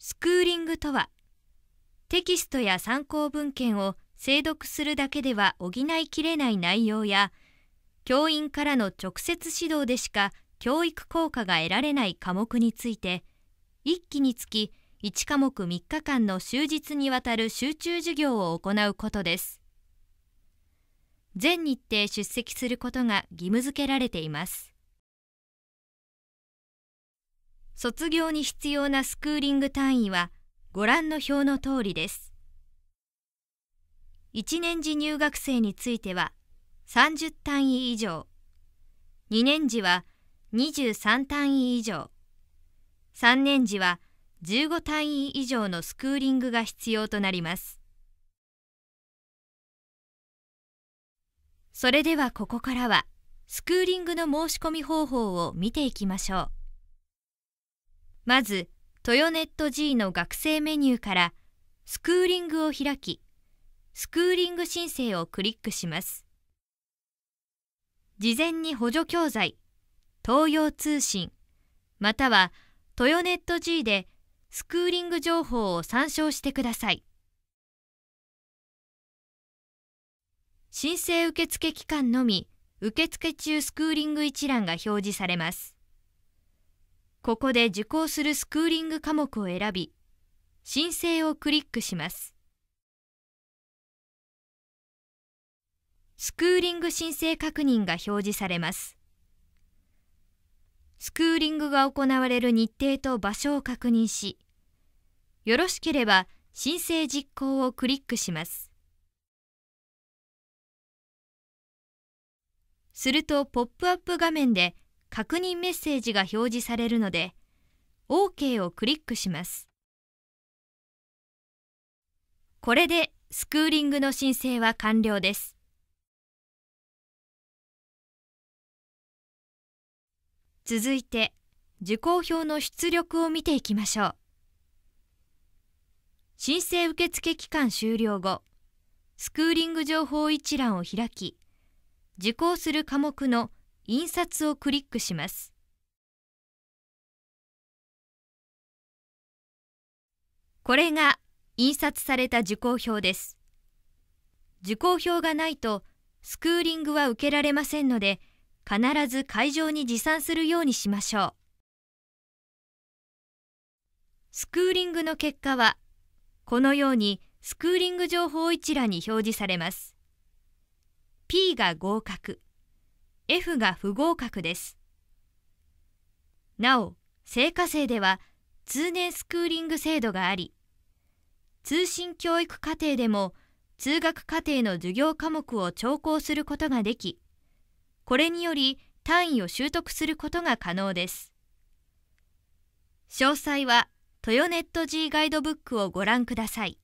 スクーリングとはテキストや参考文献を精読するだけでは補いきれない内容や教員からの直接指導でしか教育効果が得られない科目について1期につき1科目3日間の終日にわたる集中授業を行うことです全日程出席することが義務付けられています卒業に必要なスクーリング単位はご覧の表の通りです。1年次入学生については30単位以上、2年次は23単位以上、3年次は15単位以上のスクーリングが必要となります。それではここからは、スクーリングの申し込み方法を見ていきましょう。まず、トヨネット G の学生メニューから、スクーリングを開き、スクーリング申請をクリックします。事前に補助教材、東洋通信、またはトヨネット G でスクーリング情報を参照してください。申請受付期間のみ、受付中スクーリング一覧が表示されます。ここで受講するスクーリング科目を選び、申請をクリックします。スクーリング申請確認が表示されます。スクーリングが行われる日程と場所を確認し、よろしければ申請実行をクリックします。するとポップアップ画面で確認メッセージが表示されるので OK をクリックします。これでスクーリングの申請は完了です。続いて受講表の出力を見ていきましょう。申請受付期間終了後、スクーリング情報一覧を開き、受講する科目の印刷をクリックします。これが印刷された受講票です。受講票がないとスクーリングは受けられませんので、必ず会場に持参するようにしましょう。スクーリングの結果は、このようにスクーリング情報一覧に表示されます。P が合格。F が不合格です。なお、聖火星では通年スクーリング制度があり、通信教育課程でも通学課程の授業科目を調校することができ、これにより単位を習得することが可能です。詳細は、トヨネット G ガイドブックをご覧ください。